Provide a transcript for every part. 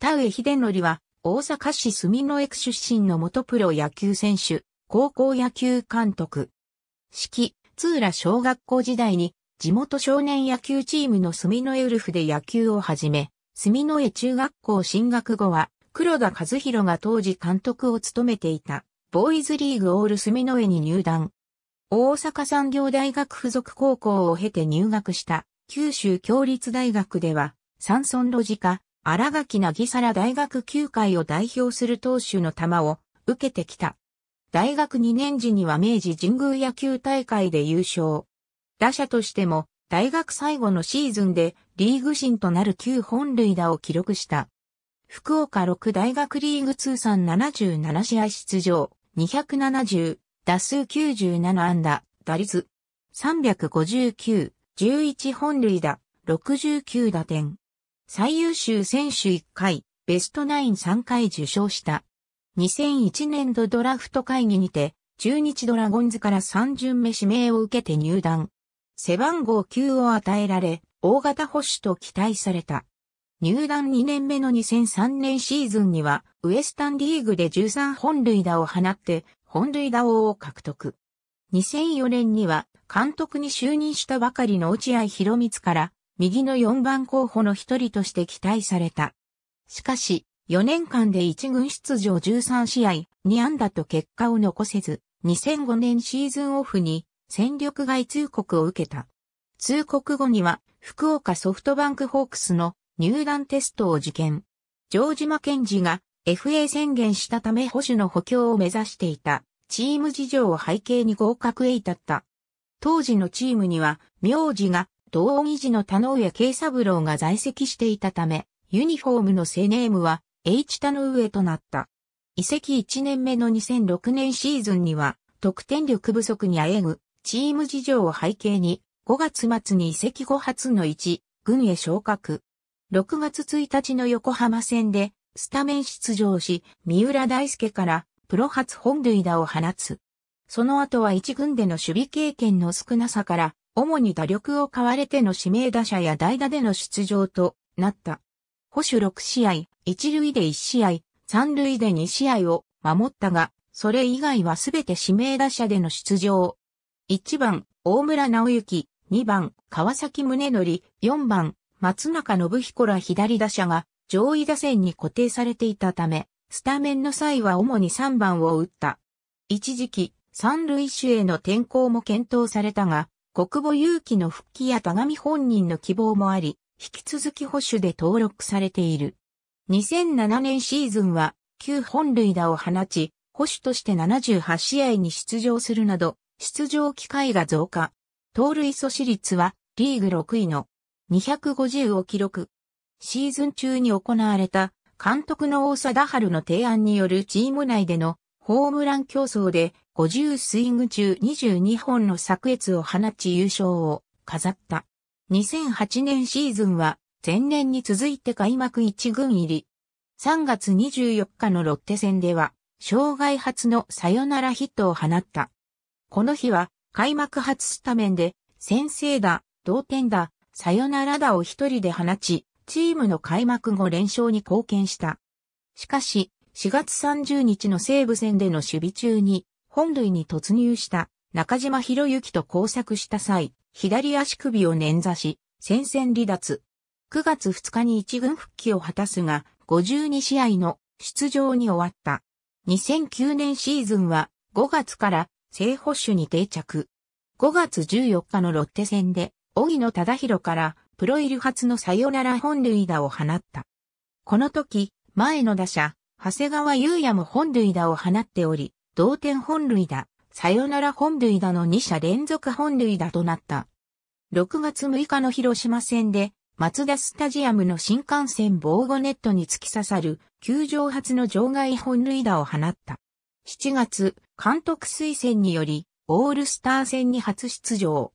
田上秀則は、大阪市住之江区出身の元プロ野球選手、高校野球監督。四季通浦小学校時代に、地元少年野球チームの住之江ウルフで野球を始め、住之江中学校進学後は、黒田和弘が当時監督を務めていた、ボーイズリーグオール住之江に入団。大阪産業大学附属高校を経て入学した、九州共立大学では、山村路地下、荒垣なぎさら大学球界を代表する投手の球を受けてきた。大学2年時には明治神宮野球大会で優勝。打者としても大学最後のシーズンでリーグ新となる9本塁打を記録した。福岡6大学リーグ通算77試合出場、270、打数97安打、打率359、11本塁打、69打点。最優秀選手1回、ベストナイン3回受賞した。2001年度ドラフト会議にて、中日ドラゴンズから3巡目指名を受けて入団。背番号9を与えられ、大型保守と期待された。入団2年目の2003年シーズンには、ウエスタンリーグで13本塁打を放って、本塁打王を獲得。2004年には、監督に就任したばかりの落合博光から、右の4番候補の一人として期待された。しかし、4年間で1軍出場13試合、2安打と結果を残せず、2005年シーズンオフに戦力外通告を受けた。通告後には、福岡ソフトバンクホークスの入団テストを受験。城島健二が FA 宣言したため保守の補強を目指していたチーム事情を背景に合格へ至った。当時のチームには、名字が同議事の田上慶三郎が在籍していたため、ユニフォームのセネームは H 田上となった。移籍1年目の2006年シーズンには、得点力不足にあえぐ、チーム事情を背景に、5月末に移籍後初の1、軍へ昇格。6月1日の横浜戦で、スタメン出場し、三浦大輔からプロ初本塁打を放つ。その後は一軍での守備経験の少なさから、主に打力を買われての指名打者や代打での出場となった。保守6試合、1塁で1試合、3塁で2試合を守ったが、それ以外はすべて指名打者での出場。1番、大村直之、2番、川崎宗則、4番、松中信彦ら左打者が上位打線に固定されていたため、スタメンの際は主に3番を打った。一時期、三塁手への転向も検討されたが、国母勇気の復帰や田上本人の希望もあり、引き続き保守で登録されている。2007年シーズンは9本塁打を放ち、保守として78試合に出場するなど、出場機会が増加。盗塁阻止率はリーグ6位の250を記録。シーズン中に行われた監督の大貞治の提案によるチーム内でのホームラン競争で50スイング中22本の作越を放ち優勝を飾った。2008年シーズンは前年に続いて開幕1軍入り。3月24日のロッテ戦では、障害初のサヨナラヒットを放った。この日は、開幕初スタメンで、先制打、同点打、サヨナラ打を一人で放ち、チームの開幕後連勝に貢献した。しかし、4月30日の西武戦での守備中に、本塁に突入した中島博之と交錯した際、左足首を捻挫し、戦線離脱。9月2日に一軍復帰を果たすが、52試合の出場に終わった。2009年シーズンは5月から正捕手に定着。5月14日のロッテ戦で、荻野忠宏からプロ入り初のサヨナラ本塁打を放った。この時、前の打者、長谷川優也も本塁打を放っており、同点本塁打、さよなら本塁打の2者連続本塁打となった。6月6日の広島戦で、松田スタジアムの新幹線防護ネットに突き刺さる、球場初の場外本塁打を放った。7月、監督推薦により、オールスター戦に初出場。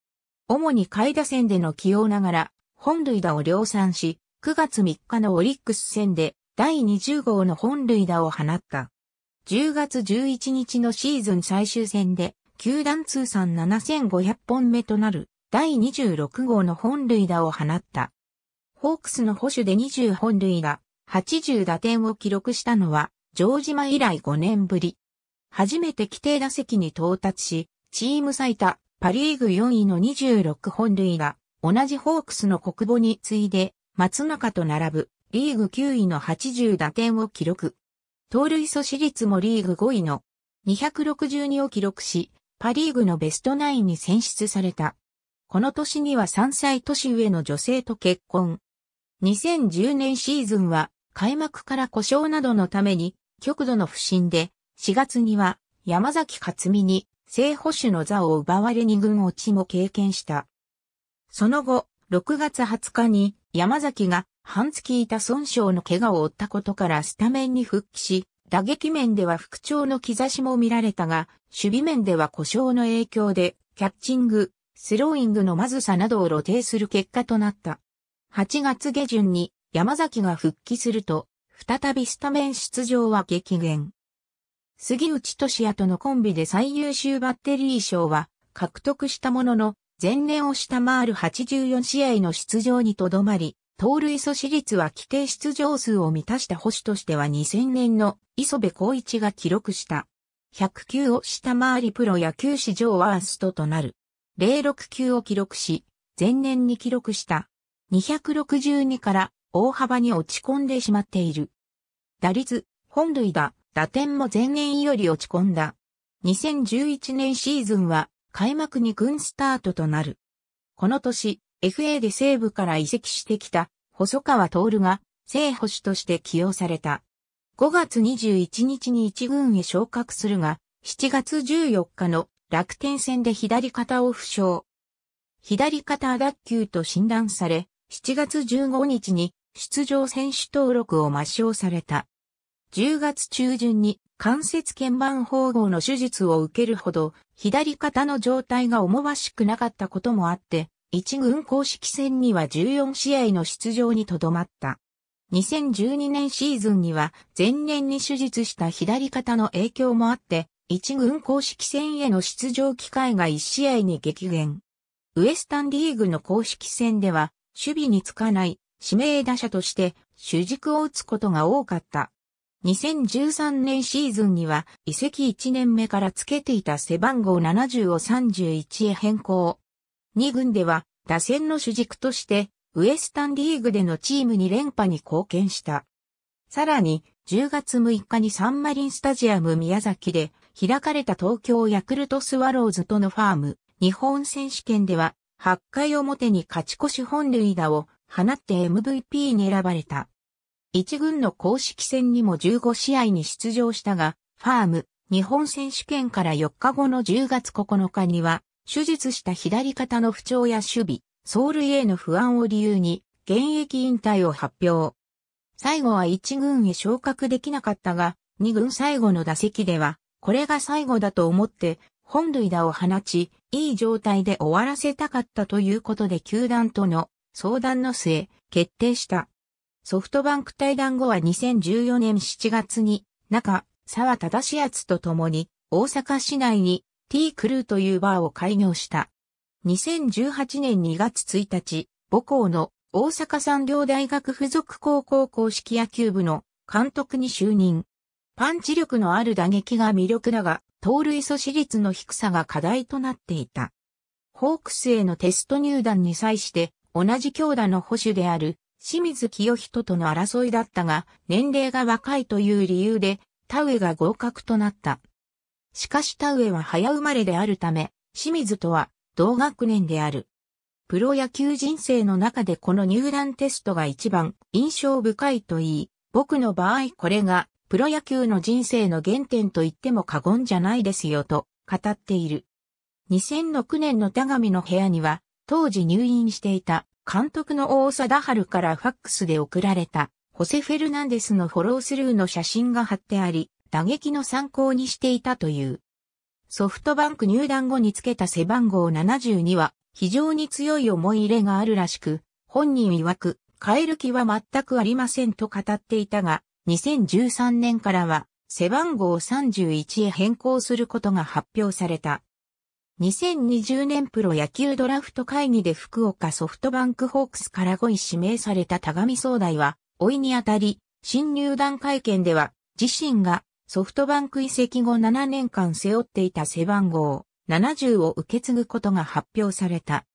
主に下位打線での起用ながら、本塁打を量産し、9月3日のオリックス戦で、第20号の本塁打を放った。10月11日のシーズン最終戦で、球団通算7500本目となる第26号の本塁打を放った。ホークスの保守で20本塁打、80打点を記録したのは、城島以来5年ぶり。初めて規定打席に到達し、チーム最多、パリーグ4位の26本塁打、同じホークスの国母に次いで、松中と並ぶ、リーグ9位の80打点を記録。盗塁阻止率もリーグ5位の262を記録し、パリーグのベストナインに選出された。この年には3歳年上の女性と結婚。2010年シーズンは開幕から故障などのために極度の不振で、4月には山崎克美に正捕手の座を奪われ二軍落ちも経験した。その後、6月20日に山崎が半月いた損傷の怪我を負ったことからスタメンに復帰し、打撃面では復調の兆しも見られたが、守備面では故障の影響で、キャッチング、スローイングのまずさなどを露呈する結果となった。8月下旬に山崎が復帰すると、再びスタメン出場は激減。杉内俊也とのコンビで最優秀バッテリー賞は獲得したものの、前年を下回る84試合の出場にとどまり、盗塁阻止率は規定出場数を満たした保守としては2000年の磯部光一が記録した。100球を下回りプロ野球史上ワーストとなる。06球を記録し、前年に記録した。262から大幅に落ち込んでしまっている。打率、本塁打、打点も前年より落ち込んだ。2011年シーズンは開幕に軍スタートとなる。この年、FA で西部から移籍してきた細川徹が正捕手として起用された。5月21日に一軍へ昇格するが、7月14日の楽天戦で左肩を負傷。左肩脱臼と診断され、7月15日に出場選手登録を抹消された。10月中旬に関節鍵盤縫合の手術を受けるほど、左肩の状態が思わしくなかったこともあって、一軍公式戦には14試合の出場にとどまった。2012年シーズンには前年に手術した左肩の影響もあって、一軍公式戦への出場機会が1試合に激減。ウエスタンリーグの公式戦では、守備につかない指名打者として主軸を打つことが多かった。2013年シーズンには移籍1年目からつけていた背番号70を31へ変更。2軍では打線の主軸として、ウエスタンリーグでのチームに連覇に貢献した。さらに、10月6日にサンマリンスタジアム宮崎で開かれた東京ヤクルトスワローズとのファーム日本選手権では8回表に勝ち越し本塁打を放って MVP に選ばれた。1軍の公式戦にも15試合に出場したが、ファーム日本選手権から4日後の10月9日には手術した左肩の不調や守備、走塁への不安を理由に、現役引退を発表。最後は1軍へ昇格できなかったが、2軍最後の打席では、これが最後だと思って、本塁打を放ち、いい状態で終わらせたかったということで球団との相談の末、決定した。ソフトバンク対談後は2014年7月に、中、沢忠志厚と共に、大阪市内に T クルーというバーを開業した。2018年2月1日、母校の大阪産業大学附属高校公式野球部の監督に就任。パンチ力のある打撃が魅力だが、盗塁阻止率の低さが課題となっていた。ホークスへのテスト入団に際して、同じ強打の保守である清水清人との争いだったが、年齢が若いという理由で、田植えが合格となった。しかし田植は早生まれであるため、清水とは同学年である。プロ野球人生の中でこの入団テストが一番印象深いといい、僕の場合これがプロ野球の人生の原点と言っても過言じゃないですよと語っている。2006年の田上の部屋には当時入院していた監督の大貞春からファックスで送られたホセ・フェルナンデスのフォロースルーの写真が貼ってあり、打撃の参考にしていたという。ソフトバンク入団後につけた背番号72は非常に強い思い入れがあるらしく、本人曰く変える気は全くありませんと語っていたが、2013年からは背番号31へ変更することが発表された。2020年プロ野球ドラフト会議で福岡ソフトバンクホークスから5位指名された田上総大は、老いにあたり、新入団会見では、自身がソフトバンク移籍後7年間背負っていた背番号70を受け継ぐことが発表された。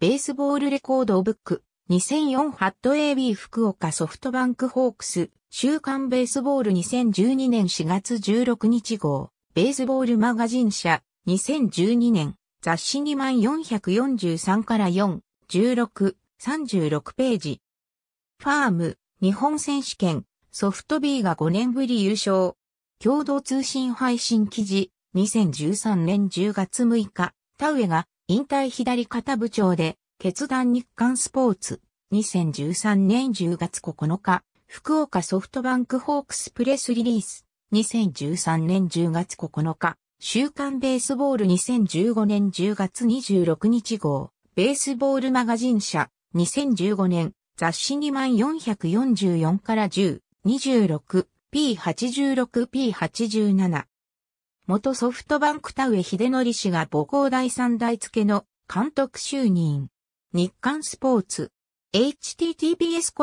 ベースボールレコードブック2004ハット AB 福岡ソフトバンクホークス週刊ベースボール2012年4月16日号ベースボールマガジン社2012年雑誌2443から4、16、36ページ。ファーム日本選手権ソフトビーが5年ぶり優勝共同通信配信記事、2013年10月6日、田植が引退左肩部長で、決断日刊スポーツ、2013年10月9日、福岡ソフトバンクホークスプレスリリース、2013年10月9日、週刊ベースボール2015年10月26日号、ベースボールマガジン社、2015年、雑誌2万444から10、26、P86P87。元ソフトバンク田上秀則氏が母校第三大付の監督就任。日刊スポーツ。https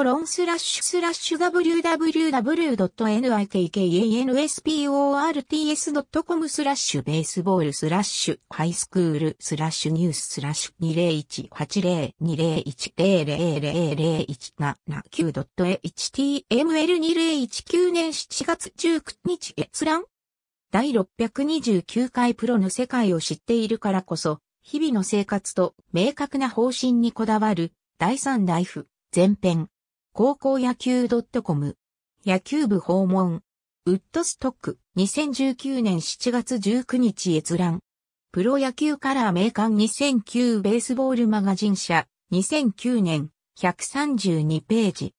w w w n i k k a n s p o r t s c o m スラッシュベースボールスラッシュハイスクールスラッシュニューススラッシュ 20180201000017.9.html2019 年7月19日閲覧第629回プロの世界を知っているからこそ、日々の生活と明確な方針にこだわる第3ライフ、前編。高校野球 .com。野球部訪問。ウッドストック、2019年7月19日閲覧。プロ野球カラー名鑑2009ベースボールマガジン社、2009年、132ページ。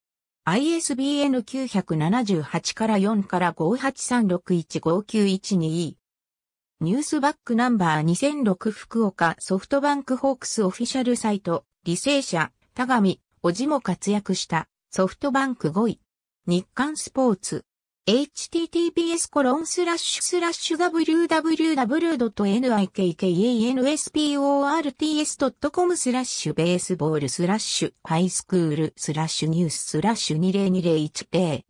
ISBN 978から4から583615912。ニュースバックナンバー2006福岡ソフトバンクホークスオフィシャルサイト、履正社、田上、おじも活躍したソフトバンク5位。日刊スポーツ。https コロンスラッシュスラッシュ www.nikkansports.com スラッシュベースボールスラッシュハイスクールスラッシュニューススラッシュ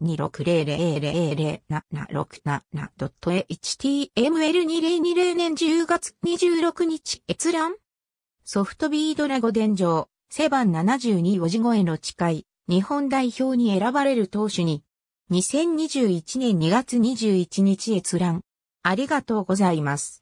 20201026000767.html2020 年10月26日閲覧ソフトビードラゴ伝承セバン72おじ声えの誓い、日本代表に選ばれる投手に、2021年2月21日閲覧。ありがとうございます。